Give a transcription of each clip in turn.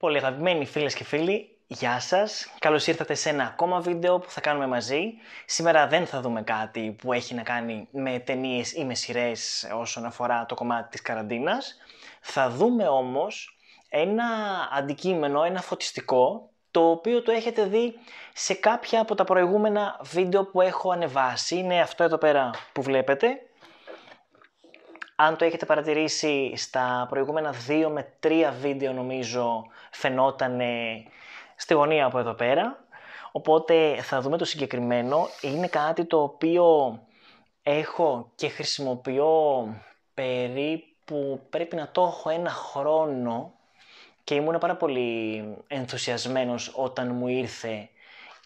Πολύ αγαπημένοι φίλες και φίλοι, γεια σας. Καλώς ήρθατε σε ένα ακόμα βίντεο που θα κάνουμε μαζί. Σήμερα δεν θα δούμε κάτι που έχει να κάνει με ταινίες ή με σειρές όσον αφορά το κομμάτι της καραντίνας. Θα δούμε όμως ένα αντικείμενο, ένα φωτιστικό, το οποίο το έχετε δει σε κάποια από τα προηγούμενα βίντεο που έχω ανεβάσει. Είναι αυτό εδώ πέρα που βλέπετε. Αν το έχετε παρατηρήσει στα προηγούμενα δύο με τρία βίντεο νομίζω φαινόταν στη γωνία από εδώ πέρα. Οπότε θα δούμε το συγκεκριμένο. Είναι κάτι το οποίο έχω και χρησιμοποιώ περίπου, πρέπει να το έχω ένα χρόνο και ήμουν πάρα πολύ ενθουσιασμένος όταν μου ήρθε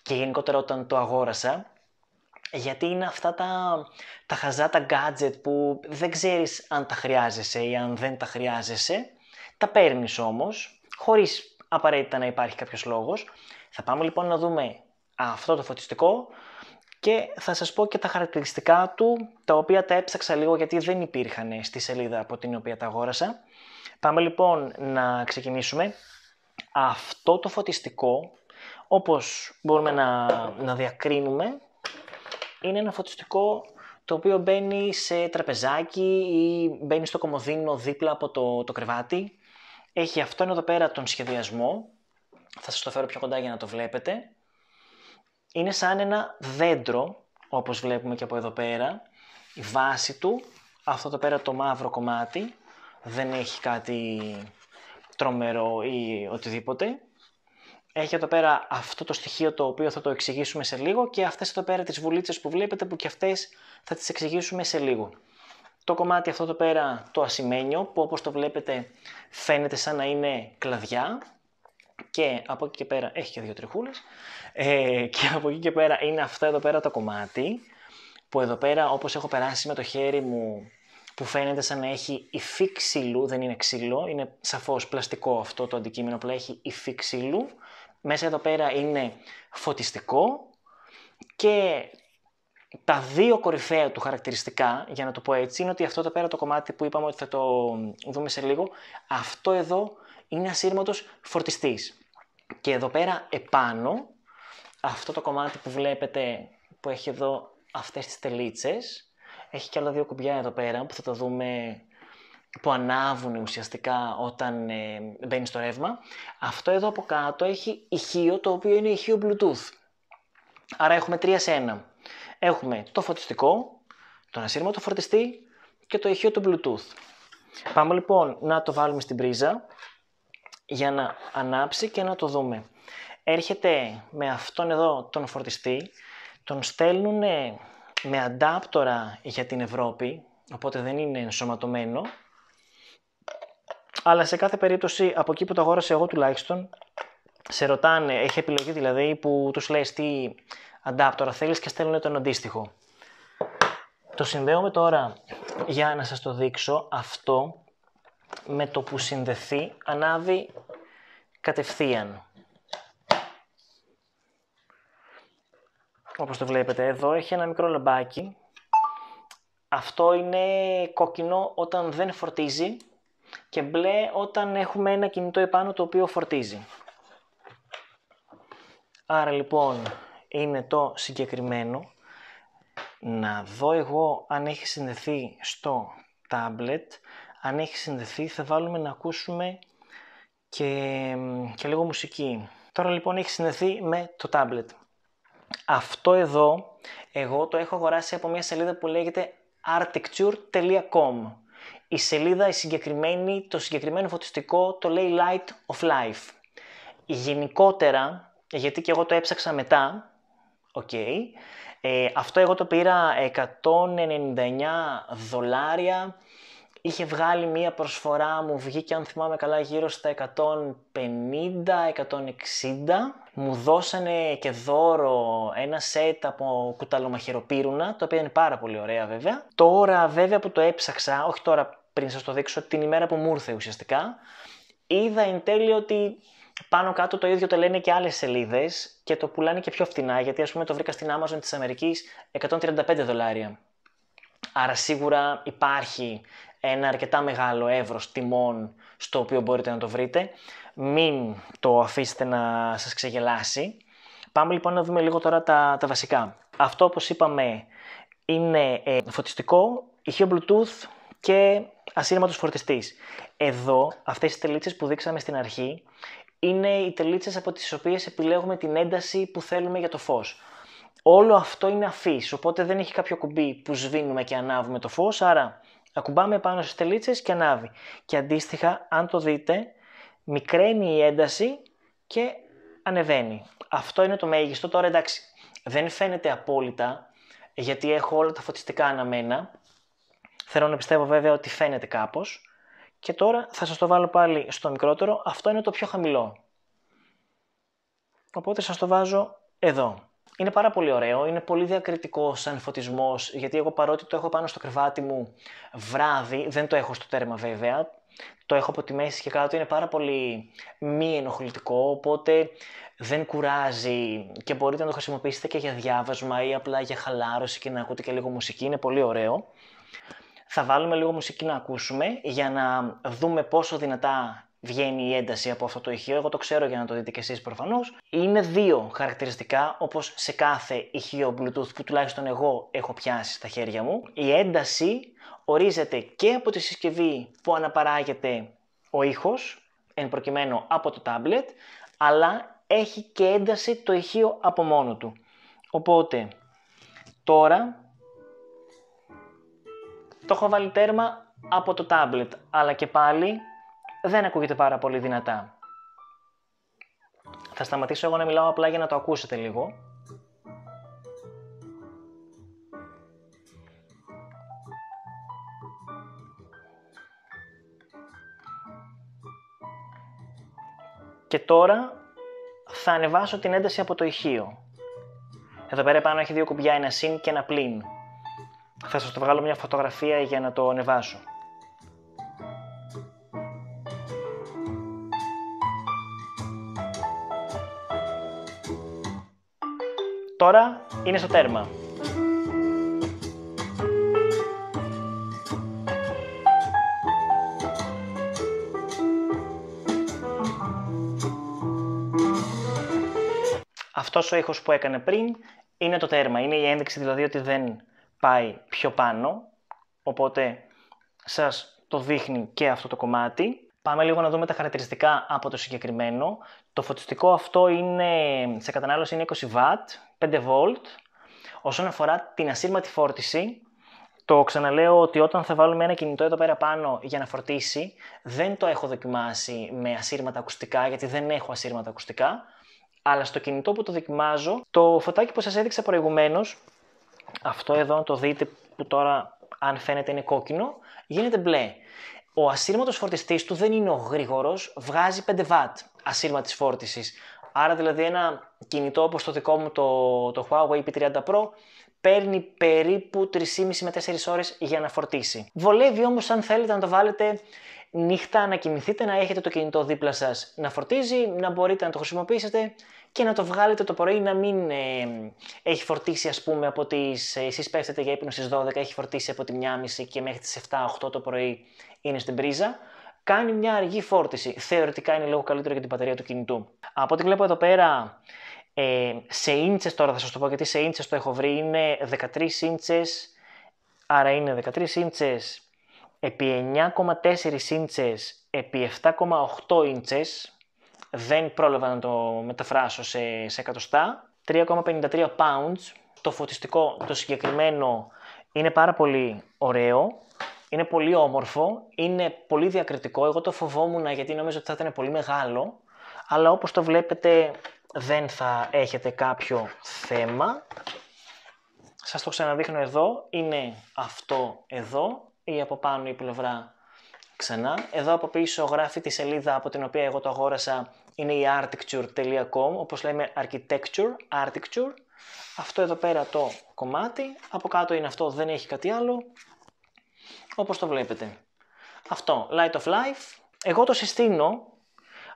και γενικότερα όταν το αγόρασα γιατί είναι αυτά τα, τα χαζά, τα που δεν ξέρεις αν τα χρειάζεσαι ή αν δεν τα χρειάζεσαι. Τα παίρνεις όμως, χωρίς απαραίτητα να υπάρχει κάποιος λόγος. Θα πάμε λοιπόν να δούμε αυτό το φωτιστικό και θα σας πω και τα χαρακτηριστικά του, τα οποία τα έψαξα λίγο γιατί δεν υπήρχαν στη σελίδα από την οποία τα αγόρασα. Πάμε λοιπόν να ξεκινήσουμε. Αυτό το φωτιστικό, όπως μπορούμε να, να διακρίνουμε, είναι ένα φωτιστικό το οποίο μπαίνει σε τραπεζάκι ή μπαίνει στο κομμωδίνο δίπλα από το, το κρεβάτι. Έχει αυτόν εδώ πέρα τον σχεδιασμό. Θα σας το φέρω πιο κοντά για να το βλέπετε. Είναι σαν ένα δέντρο, όπως βλέπουμε και από εδώ πέρα. Η βάση του, αυτό το πέρα το μαύρο κομμάτι, δεν έχει κάτι τρομερό ή οτιδήποτε έχει εδώ πέρα αυτό το στοιχείο το οποίο θα το εξηγήσουμε σε λίγο και αυτές εδώ πέρα τις βουλίτσες που βλέπετε που και αυτές θα τις εξηγήσουμε σε λίγο. Το κομμάτι αυτό εδώ πέρα το ασημένιο που όπως το βλέπετε φαίνεται σαν να είναι κλαδιά και από εκεί και πέρα έχει και δύο τριχούλες ε, και από εκεί και πέρα είναι αυτά εδώ πέρα το κομμάτι που εδώ πέρα όπως έχω περάσει με το χέρι μου που φαίνεται σαν να έχει υφή ξύλου, δεν είναι ξύλο, είναι σαφώς πλαστικό αυτό το αντικείμενο, που έχει υφή ξύλου. Μέσα εδώ πέρα είναι φωτιστικό και τα δύο κορυφαία του χαρακτηριστικά, για να το πω έτσι, είναι ότι αυτό εδώ πέρα το κομμάτι που είπαμε ότι θα το δούμε σε λίγο, αυτό εδώ είναι ασύρματος φορτιστής. Και εδώ πέρα επάνω, αυτό το κομμάτι που βλέπετε που έχει εδώ αυτές τις τελίτσες, έχει και άλλα δύο κουμπιά εδώ πέρα που θα τα δούμε που ανάβουν ουσιαστικά όταν ε, μπαίνει στο ρεύμα. Αυτό εδώ από κάτω έχει ηχείο το οποίο είναι ηχείο Bluetooth. Άρα έχουμε τρία σε ένα. Έχουμε το φωτιστικό, τον ασύρματο φορτιστή και το ηχείο του Bluetooth. Πάμε λοιπόν να το βάλουμε στην πρίζα για να ανάψει και να το δούμε. Έρχεται με αυτόν εδώ τον φορτιστή, τον στέλνουν με αντάπτορα για την Ευρώπη, οπότε δεν είναι ενσωματωμένο. Αλλά σε κάθε περίπτωση, από εκεί που το αγόρασα εγώ τουλάχιστον, σε ρωτάνε, έχει επιλογή δηλαδή που τους λέει τι αντάπτορα θέλεις και στέλνουν τον αντίστοιχο. Το με τώρα για να σας το δείξω αυτό με το που συνδεθεί ανάβει κατευθείαν. όπως το βλέπετε εδώ, έχει ένα μικρό λαμπάκι. Αυτό είναι κόκκινο όταν δεν φορτίζει και μπλε όταν έχουμε ένα κινητό επάνω το οποίο φορτίζει. Άρα λοιπόν είναι το συγκεκριμένο. Να δω εγώ αν έχει συνδεθεί στο tablet. Αν έχει συνδεθεί θα βάλουμε να ακούσουμε και, και λίγο μουσική. Τώρα λοιπόν έχει συνδεθεί με το tablet. Αυτό εδώ εγώ το έχω αγοράσει από μια σελίδα που λέγεται architecture.com. Η σελίδα η συγκεκριμένη, το συγκεκριμένο φωτιστικό το λέει Light of Life. Γενικότερα, γιατί και εγώ το έψαξα μετά, okay, ε, αυτό εγώ το πήρα 199 δολάρια είχε βγάλει μία προσφορά, μου βγήκε αν θυμάμαι καλά γύρω στα 150-160. Μου δώσανε και δώρο ένα σετ από κουταλομαχαιροπύρουνα, το οποίο είναι πάρα πολύ ωραία βέβαια. Τώρα βέβαια που το έψαξα, όχι τώρα πριν σας το δείξω, την ημέρα που μου ήρθε ουσιαστικά, είδα εν τέλει ότι πάνω κάτω το ίδιο το λένε και άλλες σελίδες και το πουλάνε και πιο φθηνά, γιατί ας πούμε το βρήκα στην Amazon της Αμερικής 135 δολάρια. Άρα σίγουρα υπάρχει ένα αρκετά μεγάλο εύρος τιμών στο οποίο μπορείτε να το βρείτε. Μην το αφήσετε να σας ξεγελάσει. Πάμε λοιπόν να δούμε λίγο τώρα τα, τα βασικά. Αυτό όπως είπαμε είναι ε, φωτιστικό, ηχείο Bluetooth και ασύρματος φορτιστής. Εδώ αυτές οι τελίτσες που δείξαμε στην αρχή είναι οι τελίτσες από τις οποίες επιλέγουμε την ένταση που θέλουμε για το φως. Όλο αυτό είναι αφής, οπότε δεν έχει κάποιο κουμπί που σβήνουμε και ανάβουμε το φως, άρα Ακουμπάμε πάνω στις τελίτσες και ανάβει. Και αντίστοιχα, αν το δείτε, μικραίνει η ένταση και ανεβαίνει. Αυτό είναι το μέγιστο. Τώρα εντάξει, δεν φαίνεται απόλυτα, γιατί έχω όλα τα φωτιστικά αναμένα. Θέλω να πιστεύω βέβαια ότι φαίνεται κάπως. Και τώρα θα σας το βάλω πάλι στο μικρότερο. Αυτό είναι το πιο χαμηλό. Οπότε σας το βάζω εδώ. Είναι πάρα πολύ ωραίο, είναι πολύ διακριτικό σαν φωτισμός, γιατί εγώ παρότι το έχω πάνω στο κρεβάτι μου βράδυ, δεν το έχω στο τέρμα βέβαια, το έχω από τη μέση και κάτω, είναι πάρα πολύ μη ενοχλητικό, οπότε δεν κουράζει και μπορείτε να το χρησιμοποιήσετε και για διάβασμα ή απλά για χαλάρωση και να ακούτε και λίγο μουσική, είναι πολύ ωραίο. Θα βάλουμε λίγο μουσική να ακούσουμε για να δούμε πόσο δυνατά βγαίνει η ένταση από αυτό το ηχείο, εγώ το ξέρω για να το δείτε και εσείς προφανώς, είναι δύο χαρακτηριστικά όπως σε κάθε ηχείο Bluetooth που τουλάχιστον εγώ έχω πιάσει στα χέρια μου. Η ένταση ορίζεται και από τη συσκευή που αναπαράγεται ο ήχος, εν προκειμένου από το tablet, αλλά έχει και ένταση το ηχείο από μόνο του. Οπότε, τώρα το έχω βάλει τέρμα από το tablet, αλλά και πάλι δεν ακούγεται πάρα πολύ δυνατά. Θα σταματήσω εγώ να μιλάω απλά για να το ακούσετε λίγο. Και τώρα θα ανεβάσω την ένταση από το ηχείο. Εδώ πέρα πάνω έχει δύο κουμπιά, ένα συν και ένα πλήν. Θα σας το βγάλω μια φωτογραφία για να το ανεβάσω. τώρα είναι στο τέρμα. Αυτός ο ήχος που έκανε πριν είναι το τέρμα. Είναι η ένδειξη δηλαδή ότι δεν πάει πιο πάνω. Οπότε σας το δείχνει και αυτό το κομμάτι. Πάμε λίγο να δούμε τα χαρακτηριστικά από το συγκεκριμένο. Το φωτιστικό αυτό είναι, σε κατανάλωση είναι 20 W, 5 V. Όσον αφορά την ασύρματη φόρτιση, το ξαναλέω ότι όταν θα βάλουμε ένα κινητό εδώ πέρα πάνω για να φορτίσει, δεν το έχω δοκιμάσει με ασύρματα ακουστικά, γιατί δεν έχω ασύρματα ακουστικά, αλλά στο κινητό που το δοκιμάζω, το φωτάκι που σας έδειξα προηγουμένως, αυτό εδώ το δείτε που τώρα αν φαίνεται είναι κόκκινο, γίνεται μπλε. Ο ασύρματος φορτιστής του δεν είναι ο γρήγορο, βγάζει 5 W ασύρματης φόρτισης. Άρα δηλαδή ένα κινητό όπως το δικό μου το, το Huawei P30 Pro παίρνει περίπου 3,5 με 4 ώρες για να φορτίσει. Βολεύει όμως αν θέλετε να το βάλετε νύχτα να κοιμηθείτε, να έχετε το κινητό δίπλα σας να φορτίζει, να μπορείτε να το χρησιμοποιήσετε και να το βγάλετε το πρωί να μην ε, έχει φορτίσει ας πούμε από τις εσεί εσείς πέφτετε για ύπνο στις 12, έχει φορτίσει από τη 1.30 και μέχρι τις 7-8 το πρωί είναι στην πρίζα. Κάνει μια αργή φόρτιση. Θεωρητικά είναι λίγο καλύτερο για την μπαταρία του κινητού. Από ό,τι βλέπω εδώ πέρα, ε, σε ίντσες τώρα θα σας το πω γιατί σε ίντσες το έχω βρει, είναι 13 ίντσες, άρα είναι 13 ίντσες επί 9,4 ίντσες επί 7,8 ίντσες, δεν πρόλαβα να το μεταφράσω σε, εκατοστά, 3,53 pounds, το φωτιστικό το συγκεκριμένο είναι πάρα πολύ ωραίο, είναι πολύ όμορφο, είναι πολύ διακριτικό, εγώ το φοβόμουν γιατί νομίζω ότι θα ήταν πολύ μεγάλο, αλλά όπως το βλέπετε δεν θα έχετε κάποιο θέμα. Σας το ξαναδείχνω εδώ, είναι αυτό εδώ, ή από πάνω η πλευρά ξανά. Εδώ από πίσω γράφει τη σελίδα από την οποία εγώ το αγόρασα, είναι η architecture.com. όπως λέμε architecture, Architecture. Αυτό εδώ πέρα το κομμάτι, από κάτω είναι αυτό, δεν έχει κάτι άλλο, όπως το βλέπετε. Αυτό, Light of Life, εγώ το συστήνω,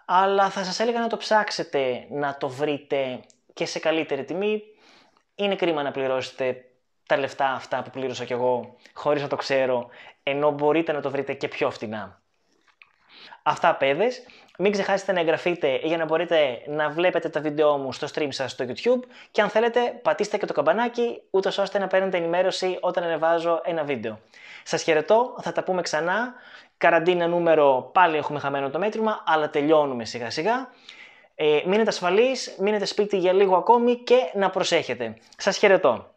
αλλά θα σας έλεγα να το ψάξετε να το βρείτε και σε καλύτερη τιμή. Είναι κρίμα να πληρώσετε τα λεφτά αυτά που πλήρωσα κι εγώ χωρίς να το ξέρω, ενώ μπορείτε να το βρείτε και πιο φτηνά. Αυτά παιδες, μην ξεχάσετε να εγγραφείτε για να μπορείτε να βλέπετε τα βίντεό μου στο stream σας στο YouTube και αν θέλετε πατήστε και το καμπανάκι ούτως ώστε να παίρνετε ενημέρωση όταν ανεβάζω ένα βίντεο. Σας χαιρετώ, θα τα πούμε ξανά. Καραντίνα νούμερο πάλι έχουμε χαμένο το μέτρημα, αλλά τελειώνουμε σιγά σιγά. Ε, μείνετε ασφαλείς, μείνετε σπίτι για λίγο ακόμη και να προσέχετε. Σας χαιρετώ.